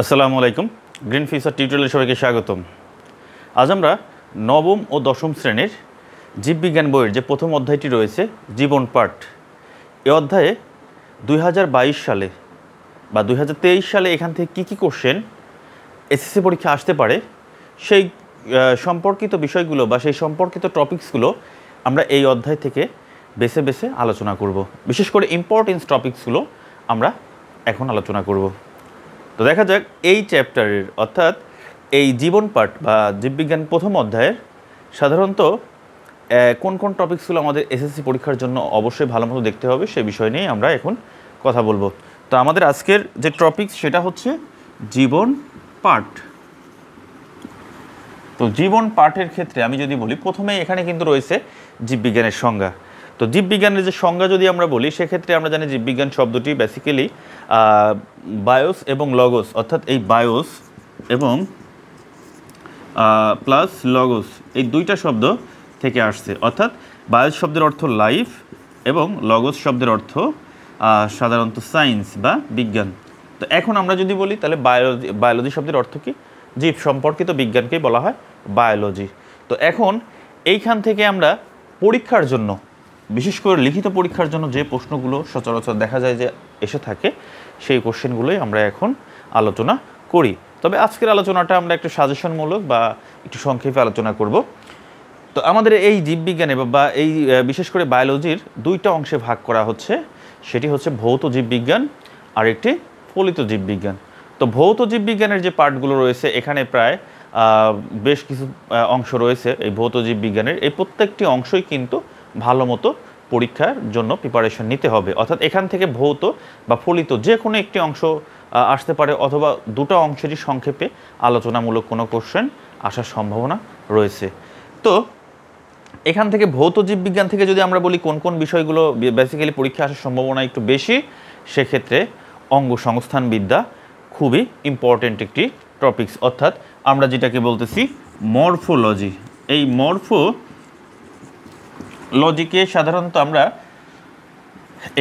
আসসালামু আলাইকুম green Fischer টিউটোরিয়ালে সবাইকে স্বাগতম আজ আমরা নবম ও দশম শ্রেণীর জীববিজ্ঞান বইয়ের যে প্রথম অধ্যায়টি রয়েছে জীবন পাঠ এ অধ্যায়ে দুই সালে বা দুই সালে এখান থেকে কি কী কোশ্চেন এসএসসি পরীক্ষা আসতে পারে সেই সম্পর্কিত বিষয়গুলো বা সেই সম্পর্কিত টপিকসগুলো আমরা এই অধ্যায় থেকে বেছে বেছে আলোচনা করব বিশেষ করে ইম্পর্টেন্স টপিকসগুলো আমরা এখন আলোচনা করব তো দেখা যাক এই চ্যাপ্টারের অর্থাৎ এই জীবন পাঠ বা জীববিজ্ঞান প্রথম অধ্যায়ের সাধারণত কোন কোন টপিকসগুলো আমাদের এসএসসি পরীক্ষার জন্য অবশ্যই ভালো মতো দেখতে হবে সে বিষয় নিয়ে আমরা এখন কথা বলবো তো আমাদের আজকের যে টপিকস সেটা হচ্ছে জীবন পাঠ তো জীবন পাঠের ক্ষেত্রে আমি যদি বলি প্রথমে এখানে কিন্তু রয়েছে জীববিজ্ঞানের সংজ্ঞা তো জীববিজ্ঞানের যে সংজ্ঞা যদি আমরা বলি সেক্ষেত্রে আমরা জানি জীববিজ্ঞান শব্দটি বেসিক্যালি বায়োস এবং লগোস অর্থাৎ এই বায়োস এবং প্লাস লগোস এই দুইটা শব্দ থেকে আসছে অর্থাৎ বায়োস শব্দের অর্থ লাইফ এবং লগোস শব্দের অর্থ সাধারণত সায়েন্স বা বিজ্ঞান তো এখন আমরা যদি বলি তাহলে বায়োলজি বায়োলজি শব্দের অর্থ কী জীব সম্পর্কিত বিজ্ঞানকেই বলা হয় বায়োলজি তো এখন এইখান থেকে আমরা পরীক্ষার জন্য বিশেষ করে লিখিত পরীক্ষার জন্য যে প্রশ্নগুলো সচরাচর দেখা যায় যে এসে থাকে সেই কোশ্চেনগুলোই আমরা এখন আলোচনা করি তবে আজকের আলোচনাটা আমরা একটু সাজেশনমূলক বা একটু সংক্ষেপে আলোচনা করব তো আমাদের এই জীববিজ্ঞানে বা এই বিশেষ করে বায়োলজির দুইটা অংশে ভাগ করা হচ্ছে সেটি হচ্ছে ভৌত জীববিজ্ঞান আর একটি ফলিত জীববিজ্ঞান তো ভৌত জীববিজ্ঞানের যে পার্টগুলো রয়েছে এখানে প্রায় বেশ কিছু অংশ রয়েছে এই ভৌত জীববিজ্ঞানের এই প্রত্যেকটি অংশই কিন্তু ভালো মতো পরীক্ষার জন্য প্রিপারেশন নিতে হবে অর্থাৎ এখান থেকে ভৌত বা ফলিত যে কোনো একটি অংশ আসতে পারে অথবা দুটো অংশেরই সংক্ষেপে আলোচনামূলক কোনো কোশ্চেন আসার সম্ভাবনা রয়েছে তো এখান থেকে ভৌত জীববিজ্ঞান থেকে যদি আমরা বলি কোন কোন বিষয়গুলো বেসিক্যালি পরীক্ষা আসার সম্ভাবনা একটু বেশি সেক্ষেত্রে অঙ্গ সংস্থানবিদ্যা খুবই ইম্পর্টেন্ট একটি টপিক্স অর্থাৎ আমরা যেটাকে বলতেছি মরফোলজি এই মরফো লজিকে সাধারণত আমরা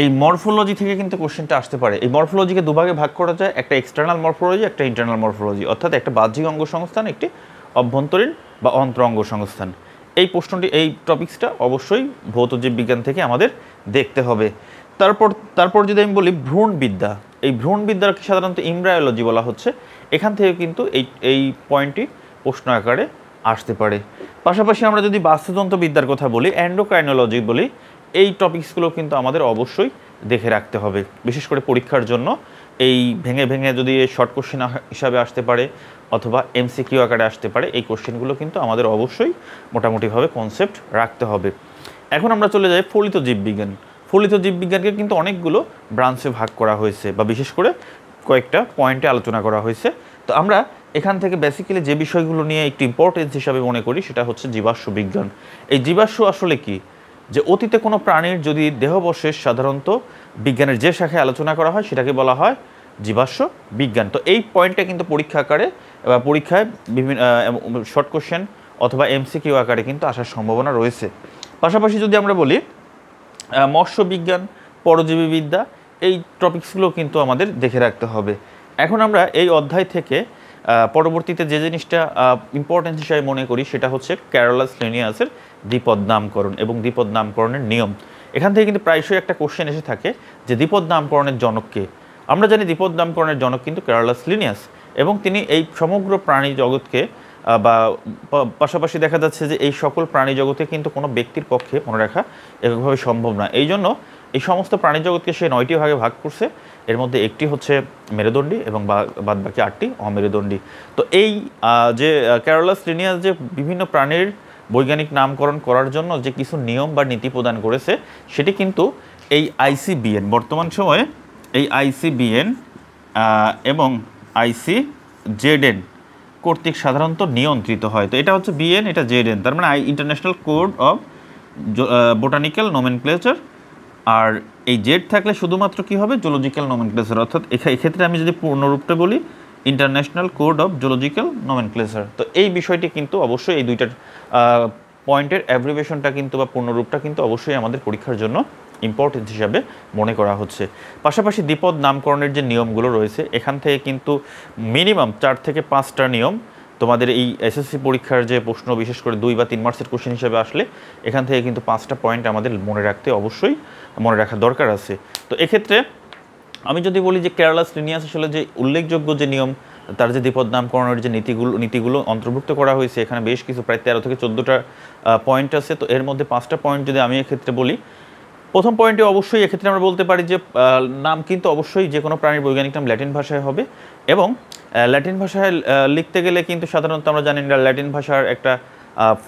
এই মরফোলজি থেকে কিন্তু কোশ্চেনটা আসতে পারে এই মরফোলজিকে দুভাগে ভাগ করা যায় একটা এক্সটার্নাল মরফোলজি একটা ইন্টারনাল মরফোলজি অর্থাৎ একটা বাহ্যিক অঙ্গ সংস্থান একটি অভ্যন্তরীণ বা অন্তরঙ্গ সংস্থান এই প্রশ্নটি এই টপিক্সটা অবশ্যই বিজ্ঞান থেকে আমাদের দেখতে হবে তারপর তারপর যদি আমি বলি ভ্রূণবিদ্যা এই ভ্রূণবিদ্যাকে সাধারণত ইমব্রায়োলজি বলা হচ্ছে এখান থেকে কিন্তু এই এই পয়েন্টটি প্রশ্ন আকারে আসতে পারে পাশাপাশি আমরা যদি বাস্তুতন্ত্রবিদ্যার কথা বলি অ্যান্ডোক্রাইনোলজি বলি এই টপিকসগুলো কিন্তু আমাদের অবশ্যই দেখে রাখতে হবে বিশেষ করে পরীক্ষার জন্য এই ভেঙে ভেঙে যদি শর্ট কোশ্চেন হিসাবে আসতে পারে অথবা এমসিকিউ আকারে আসতে পারে এই কোশ্চেনগুলো কিন্তু আমাদের অবশ্যই মোটামুটিভাবে কনসেপ্ট রাখতে হবে এখন আমরা চলে যাই ফলিত জীববিজ্ঞান ফলিত জীববিজ্ঞানকে কিন্তু অনেকগুলো ব্রাঞ্চে ভাগ করা হয়েছে বা বিশেষ করে কয়েকটা পয়েন্টে আলোচনা করা হয়েছে তো আমরা এখান থেকে বেসিক্যালি যে বিষয়গুলো নিয়ে একটু ইম্পর্টেন্স হিসাবে মনে করি সেটা হচ্ছে জীবাশ্ম বিজ্ঞান এই জীবাশ্ম আসলে কি যে অতীতে কোনো প্রাণীর যদি দেহবশেষ সাধারণত বিজ্ঞানের যে শাখায় আলোচনা করা হয় সেটাকে বলা হয় জীবাশ্ম বিজ্ঞান তো এই পয়েন্টটা কিন্তু পরীক্ষা আকারে বা পরীক্ষায় বিভিন্ন শর্ট কোশ্চেন অথবা এমসিকিউ আকারে কিন্তু আসার সম্ভাবনা রয়েছে পাশাপাশি যদি আমরা বলি মৎস্য বিজ্ঞান পরজীবীবিদ্যা এই টপিকসগুলো কিন্তু আমাদের দেখে রাখতে হবে এখন আমরা এই অধ্যায় থেকে পরবর্তীতে যে জিনিসটা ইম্পর্টেন্স হিসাবে মনে করি সেটা হচ্ছে কেরালা স্লেনিয়াসের দ্বিপদ নামকরণ এবং দ্বিপদ নামকরণের নিয়ম এখান থেকে কিন্তু প্রায়শই একটা কোশ্চেন এসে থাকে যে দ্বিপদ নামকরণের জনককে আমরা জানি দ্বিপদ নামকরণের জনক কিন্তু কেরালা স্লিনিয়াস এবং তিনি এই সমগ্র প্রাণী জগৎকে বা পাশাপাশি দেখা যাচ্ছে যে এই সকল প্রাণী জগতে কিন্তু কোনো ব্যক্তির পক্ষে মনে রাখা একভাবে সম্ভব না এই জন্য এই সমস্ত প্রাণী জগৎকে সে নয়টি ভাগে ভাগ করছে এর মধ্যে একটি হচ্ছে মেরুদণ্ডী এবং বাদ বাকি আটটি অমেরুদণ্ডী তো এই যে ক্যারোলাস লিনিয়াস যে বিভিন্ন প্রাণীর বৈজ্ঞানিক নামকরণ করার জন্য যে কিছু নিয়ম বা নীতি প্রদান করেছে সেটি কিন্তু এই আইসিবিএন বর্তমান সময়ে এই আইসিবিএন এবং আইসি জেডেন কর্তৃক সাধারণত নিয়ন্ত্রিত হয় তো এটা হচ্ছে বিএন এটা জেডেন তার মানে I international code of botanical nomen আর এই জেড থাকলে শুধুমাত্র কি হবে জোলজিক্যাল নমেনক্লেচার অর্থাৎ এক্ষেত্রে আমি যদি পূর্ণরূপটা বলি international code of zoological nomenclature তো এই বিষয়টি কিন্তু অবশ্যই এই দুইটার পয়েন্টের অ্যাভ্রিভেশনটা কিন্তু বা পূর্ণরূপটা কিন্তু অবশ্যই আমাদের পরীক্ষার জন্য ইম্পর্টেন্স হিসাবে মনে করা হচ্ছে পাশাপাশি দ্বিপদ নামকরণের যে নিয়মগুলো রয়েছে এখান থেকে কিন্তু মিনিমাম চার থেকে পাঁচটা নিয়ম তোমাদের এই এসএসসি পরীক্ষার যে প্রশ্ন বিশেষ করে দুই বা তিন মার্কসের কোশ্চেন হিসেবে আসলে এখান থেকে কিন্তু পাঁচটা পয়েন্ট আমাদের মনে রাখতে অবশ্যই মনে রাখার দরকার আছে তো এক্ষেত্রে আমি যদি বলি যে কেরালা শ্রেণিয়াস আসলে যে উল্লেখযোগ্য যে নিয়ম তার যে দ্বিপদ নামকরণের যে নীতিগুলো নীতিগুলো অন্তর্ভুক্ত করা হয়েছে এখানে বেশ কিছু প্রায় তেরো থেকে চোদ্দোটা পয়েন্ট আছে তো এর মধ্যে পাঁচটা পয়েন্ট যদি আমি এক্ষেত্রে বলি প্রথম পয়েন্টে অবশ্যই এক্ষেত্রে আমরা বলতে পারি যে নাম কিন্তু অবশ্যই যে কোনো প্রাণীর বৈজ্ঞানিক নাম ল্যাটিন ভাষায় হবে এবং ল্যাটিন ভাষায় লিখতে গেলে কিন্তু সাধারণত আমরা জানি না ল্যাটিন ভাষার একটা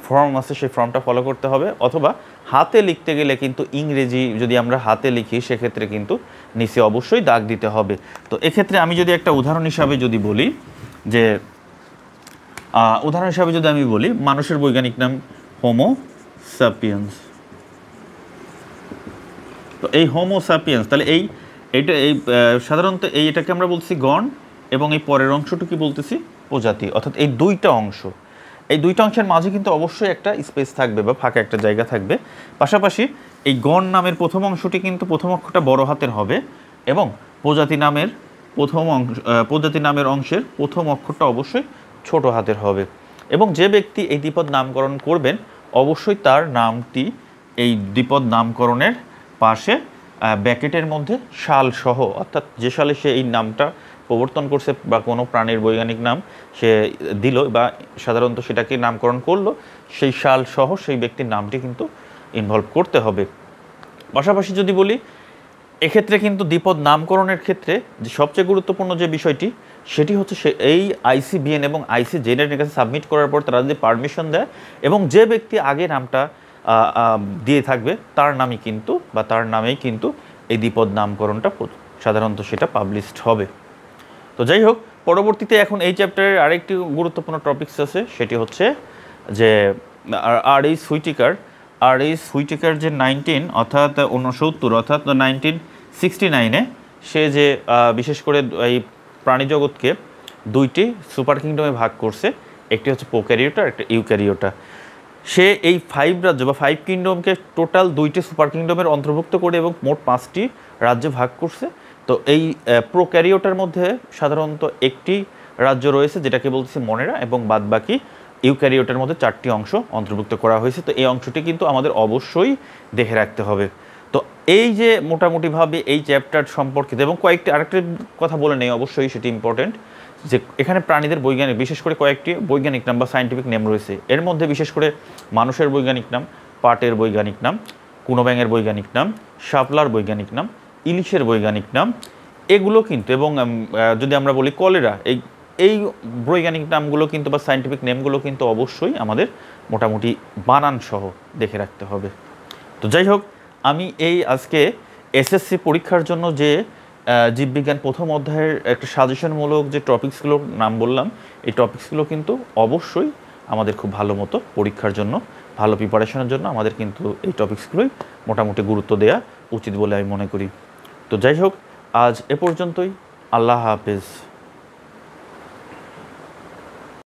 ফর্ম আছে সেই ফর্মটা ফলো করতে হবে অথবা হাতে লিখতে গেলে কিন্তু ইংরেজি যদি আমরা হাতে লিখি সেক্ষেত্রে কিন্তু নিচে অবশ্যই দাগ দিতে হবে তো এক্ষেত্রে আমি যদি একটা উদাহরণ হিসাবে যদি বলি যে উদাহরণ হিসাবে যদি আমি বলি মানুষের বৈজ্ঞানিক নাম হোমো সাপিয়েন্স তো এই হোমো সাপিয়েন্স তাহলে এই এটা এই সাধারণত এই এটাকে আমরা বলছি গণ এবং এই পরের অংশটুকু বলতেছি প্রজাতি অর্থাৎ এই দুইটা অংশ এই দুইটা অংশের মাঝে কিন্তু অবশ্যই একটা স্পেস থাকবে বা ফাঁকা একটা জায়গা থাকবে পাশাপাশি এই গণ নামের প্রথম অংশটি কিন্তু প্রথম অক্ষরটা বড় হাতের হবে এবং প্রজাতি নামের প্রথম অংশ প্রজাতি নামের অংশের প্রথম অক্ষরটা অবশ্যই ছোট হাতের হবে এবং যে ব্যক্তি এই দ্বিপদ নামকরণ করবেন অবশ্যই তার নামটি এই দ্বিপদ নামকরণের পাশে ব্যাকেটের মধ্যে শালসহ অর্থাৎ যে সালে সে এই নামটা প্রবর্তন করছে বা কোনো প্রাণীর বৈজ্ঞানিক নাম সে দিল বা সাধারণত সেটাকে নামকরণ করলো সেই সাল সহ সেই ব্যক্তির নামটি কিন্তু ইনভলভ করতে হবে পাশাপাশি যদি বলি এক্ষেত্রে কিন্তু দ্বিপদ নামকরণের ক্ষেত্রে যে সবচেয়ে গুরুত্বপূর্ণ যে বিষয়টি সেটি হচ্ছে সে এই আইসিবিএন এবং আইসি আইসিজেনের কাছে সাবমিট করার পর তারা যদি পারমিশন দেয় এবং যে ব্যক্তি আগে নামটা দিয়ে থাকবে তার নামই কিন্তু বা তার নামেই কিন্তু এই দ্বিপদ নামকরণটা সাধারণত সেটা পাবলিশড হবে তো যাই হোক পরবর্তীতে এখন এই চ্যাপ্টারের আরেকটি গুরুত্বপূর্ণ টপিকস আছে সেটি হচ্ছে যে আর এই সুইটিকার আর এই সুইটিকার যে নাইনটিন অর্থাৎ উনসত্তর অর্থাৎ নাইনটিন সিক্সটি নাইনে সে যে বিশেষ করে এই প্রাণীজগৎকে দুইটি সুপার কিংডমে ভাগ করছে একটি হচ্ছে পোক্যারিওটা একটা ইউক্যারিওটা সে এই ফাইভ রাজ্য বা ফাইভ কিংডমকে টোটাল দুইটি সুপার কিংডমের অন্তর্ভুক্ত করে এবং মোট পাঁচটি রাজ্যে ভাগ করছে তো এই প্রোক্যারিওটার মধ্যে সাধারণত একটি রাজ্য রয়েছে যেটাকে বলতেছি মনেরা এবং বাদবাকি ইউক্যারিওটার মধ্যে চারটি অংশ অন্তর্ভুক্ত করা হয়েছে তো এই অংশটি কিন্তু আমাদের অবশ্যই দেখে রাখতে হবে তো এই যে মোটামুটিভাবে এই চ্যাপ্টার সম্পর্কিত এবং কয়েকটি আরেকটি কথা বলে নেই অবশ্যই সেটি ইম্পর্টেন্ট যে এখানে প্রাণীদের বৈজ্ঞানিক বিশেষ করে কয়েকটি বৈজ্ঞানিক নাম বা সাইন্টিফিক নেম রয়েছে এর মধ্যে বিশেষ করে মানুষের বৈজ্ঞানিক নাম পাটের বৈজ্ঞানিক নাম কুনোব্যাঙের বৈজ্ঞানিক নাম শাপলার বৈজ্ঞানিক নাম ইলিশের বৈজ্ঞানিক নাম এগুলো কিন্তু এবং যদি আমরা বলি কলেরা এই এই বৈজ্ঞানিক নামগুলো কিন্তু বা সাইন্টিফিক নেমগুলো কিন্তু অবশ্যই আমাদের মোটামুটি বানানসহ দেখে রাখতে হবে তো যাই হোক আমি এই আজকে এসএসসি পরীক্ষার জন্য যে জীববিজ্ঞান প্রথম অধ্যায়ের একটা সাজেশনমূলক যে টপিক্সগুলোর নাম বললাম এই টপিক্সগুলো কিন্তু অবশ্যই আমাদের খুব ভালো মতো পরীক্ষার জন্য ভালো প্রিপারেশনের জন্য আমাদের কিন্তু এই টপিক্সগুলোই মোটামুটি গুরুত্ব দেওয়া উচিত বলে আমি মনে করি তো যাই হোক আজ এ পর্যন্তই আল্লাহ হাফিজ